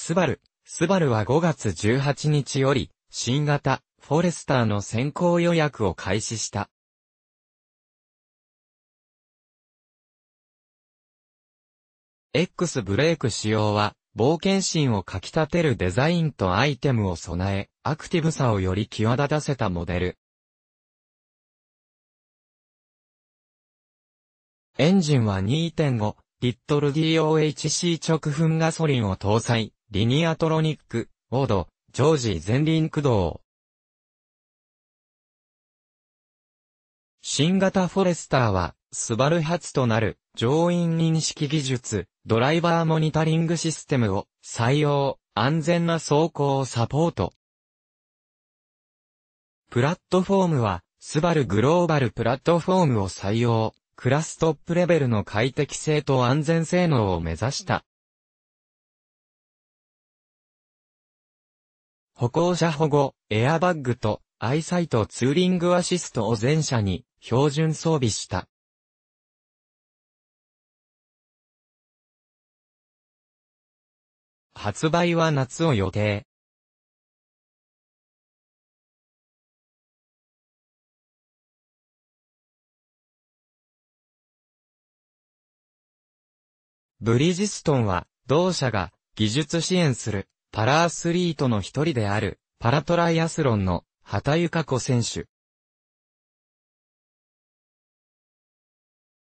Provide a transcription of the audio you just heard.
スバル。スバルは5月18日より、新型、フォレスターの先行予約を開始した。X ブレイク仕様は、冒険心をかき立てるデザインとアイテムを備え、アクティブさをより際立たせたモデル。エンジンは2.5、リットル DOHC 直噴ガソリンを搭載。リニアトロニック、ウォード、ジョージ前輪駆動。新型フォレスターは、スバル初となる、乗員認識技術、ドライバーモニタリングシステムを採用、安全な走行をサポート。プラットフォームは、スバルグローバルプラットフォームを採用、クラストップレベルの快適性と安全性能を目指した歩行者保護、エアバッグと、アイサイトツーリングアシストを全車に標準装備した。発売は夏を予定。ブリヂストンは、同社が技術支援するパラアスリートの一人である、パラトライアスロンの、畑ゆか子選手。